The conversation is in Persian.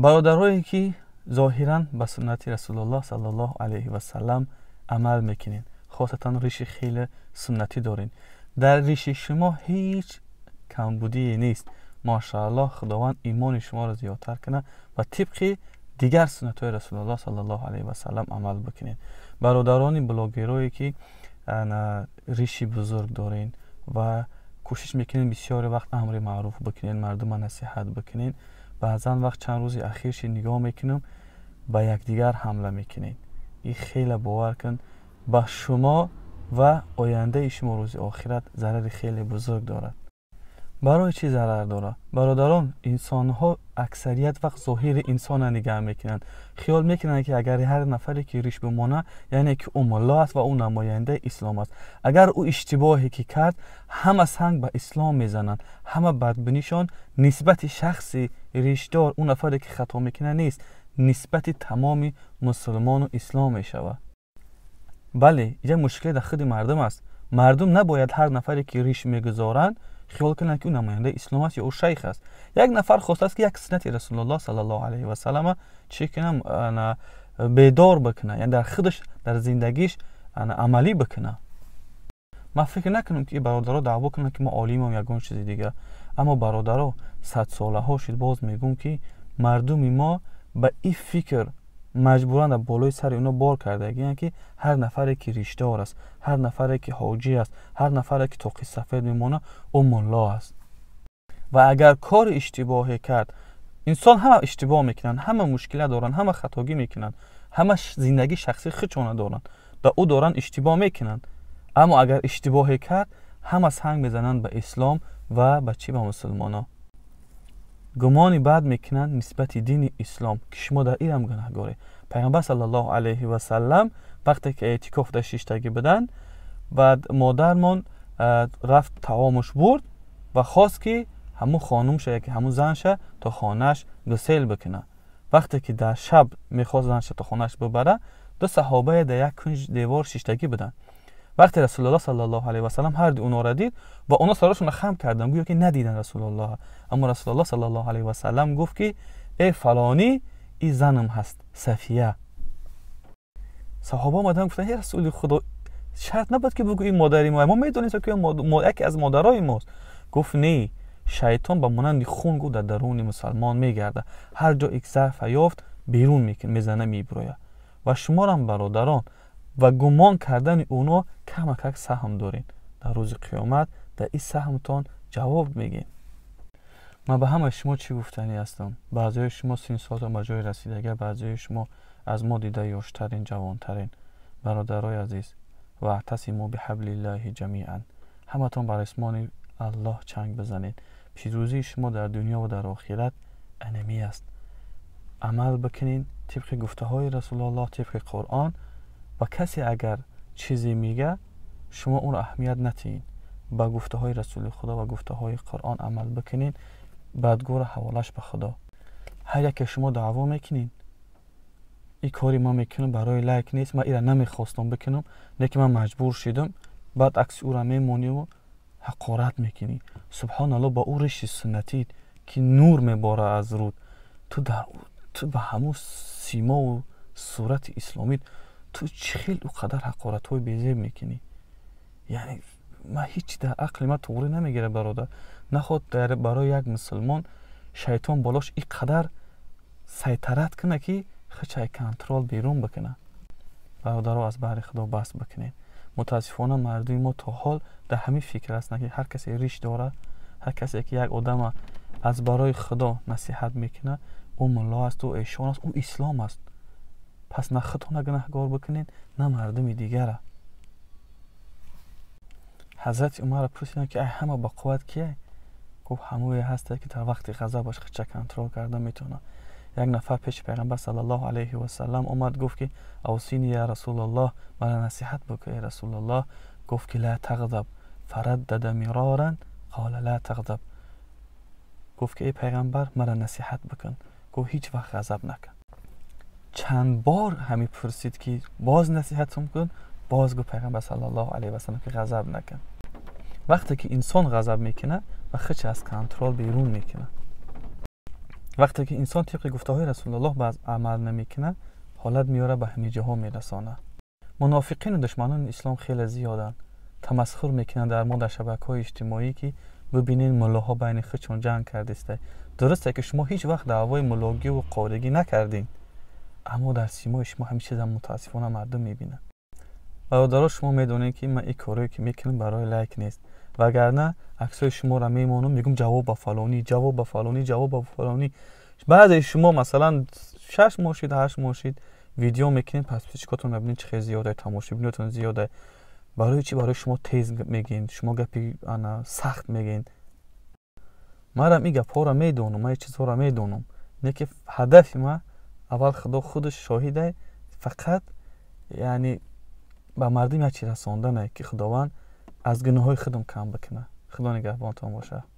برادرایی که ظاهرا به سنت رسول الله صلی الله علیه و سلم عمل میکنین خاصتا ریش خیلی سنتی دارین در ریش شما هیچ کمبودی نیست ماشاءالله خداوند ایمان شما را زیادتر کنه و طبق دیگر سنت های رسول الله صلی الله علیه و سلم عمل بکنین برادران بلاگرایی که ریشی بزرگ دارین و کوشش میکنین بسیار وقت امر معروف بکنین مردم نصیحت بکنین بعضا وقت چند روز اخیرش نگاه میکنم یک دیگر حمله میکنین این خیلی باور کن به شما و آینده شما روز آخرت ضرر خیلی بزرگ دارد برای چی ضرر داره برادران انسان ها اکثریت وقت ظاهر انسان نگه میکنند خیال میکنند که اگر هر نفری که ریش بمانه یعنی که او ملا است و او نماینده اسلام است اگر او اشتباهی که کرد همه سنگ به اسلام میزنند همه بدبینیشان نسبت شخصی ریشدار اون نفری که خطا میکنه نیست نسبت تمام مسلمان و اسلام میشود بله یه مشکل در خود مردم است مردم نباید هر نفری که ریش میگذارند خیال کنند که او نماینده اسلام است یا او شیخ است یک نفر خواسته است که یک سنت رسول الله صلی الله علیه و سلم چی کنم بیدار بکنه یعنی در خودش در زندگیش عملی بکنه من فکر نکنم که برادرها دعوا کنند که ما عالیم هم یگون چیز دیگه اما برادرها صد ساله ها شد باز میگم که مردم ما به این فکر مجبورا در بالای سر اونا بار کرده یعنی که هر نفری که ریشته است هر نفری که حاجی است هر نفری که توقی سفید میمونه او ملا است و اگر کار اشتباهی کرد انسان همه اشتباه میکنن همه مشکل دارن همه خطاگی میکنن همه زندگی شخصی خچونه دارن و او دارن اشتباه میکنن اما اگر اشتباهی کرد همه سنگ میزنن به اسلام و به چی به مسلمانان گمانی بعد میکنند نسبت دین اسلام که شما در این هم گناه گاره پیغمبر صلی اللہ علیه و سلم وقتی که اعتکاف در شیشتگی بدن بعد مادر من رفت تعامش برد و خواست که همون خانوم شد که همون زن شد تا خانش گسیل بکنه وقتی که در شب میخواست زن شد تا خانش ببره دو صحابه در یک کنج دیوار شیشتگی بدن وقتی رسول الله صلی الله علیه و سلم هر دی اونا دید و اونا سرشون خم کردن گویا که ندیدن رسول الله اما رسول الله صلی الله علیه و سلم گفت که ای فلانی ای زنم هست صفیه صحابه مدام گفتن ای رسول خدا شرط نبود که بگو این مادری ما ما میدونیم که ما یکی از مادرای ماست گفت نه شیطان به مانند گو در درون مسلمان میگرده هر جا یک ضعف یافت بیرون میزنه میبره و شما هم برادران و گمان کردن اونا کمکک سهم دارین در روز قیامت در این سهمتان جواب میگین ما به همه شما چی گفتنی هستم بعضی شما سین و مجای جای رسیدگه بعضی شما از ما دیده یاشترین جوانترین برادرای عزیز و ما به حبل الله جمیعا همتون بر اسمان الله چنگ بزنید پیروزی شما در دنیا و در آخرت انمی است عمل بکنین طبق گفته های رسول الله طبق قرآن و کسی اگر چیزی میگه شما اون اهمیت نتین با گفته های رسول خدا و گفته های قرآن عمل بکنین بعد گور حوالش به خدا هر یک شما دعوا میکنین این کاری ما میکنم برای لایک نیست من ایره نمیخواستم بکنم لیکن من مجبور شدم بعد عکس او را میمونی و حقارت میکنی سبحان الله با او ریش سنتی که نور میباره از رود تو در تو به همون سیما و صورت اسلامی تو چه خیلی او قدر حقارت های بیزیب میکنی یعنی ما هیچ در عقل ما توری نمیگیره برادر نخواد در برای یک مسلمان شیطان بالاش ای قدر سیطرت کنه که خچای کنترل بیرون بکنه رو از بحر خدا بس بکنید. متاسفانه مردم ما تا حال در همین فکر است که هر کسی ریش داره هر کسی که یک آدم از برای خدا نصیحت میکنه او ملا است او ایشان است او اسلام است پس نه خودتون گناهگار بکنین نه مردم دیگره حضرت عمر پرسیدن که ای همه با قوت کیه گفت هموی هسته که در وقت غضبش خچه کنترل کرده میتونه یک نفر پیش پیغمبر صلی الله علیه و سلم اومد گفت که اوسین یا رسول الله مرا نصیحت بکن رسول الله گفت که لا تغضب داده میرارن قال لا تغضب گفت که ای پیغمبر مرا نصیحت بکن گفت هیچ وقت غضب نکن چند بار همی پرسید که باز نصیحت کن باز گفت پیغمبر صلی الله علیه و سلم که غضب نکن وقتی که انسان غضب میکنه و خچ از کنترل بیرون میکنه وقتی که انسان طبق گفته های رسول الله باز عمل نمیکنه حالت میاره به همه جهان میرسانه منافقین و دشمنان اسلام خیلی زیادن تمسخر میکنن در ما در شبکه های اجتماعی که ببینین ملاها بین خچون جنگ کرده درسته که شما هیچ وقت دعوای ملاگی و قارگی نکردین اما در سیمای شما همیشه در متاسفانه مردم میبینن برادرها شما میدونید که من این کاری که میکنم برای لایک نیست وگرنه عکسای شما را میمانم میگم جواب با فلانی جواب با فلانی جواب با فلانی بعضی شما مثلا شش ماشید هشت ماشید ویدیو میکنین پس پیچکاتون میبینین چه خیلی زیاده تماشی بینیتون زیاده برای چی برای شما تیز میگین شما گپی انا سخت میگین مرا میگه پورا میدونم من چیزها را میدونم نه که هدف من аввал худо худаш шоҳида фақат яъне ба мардум як чи расонданае ки худованд аз гуноҳои худам кам бикунад худо нигаҳбонтон бошад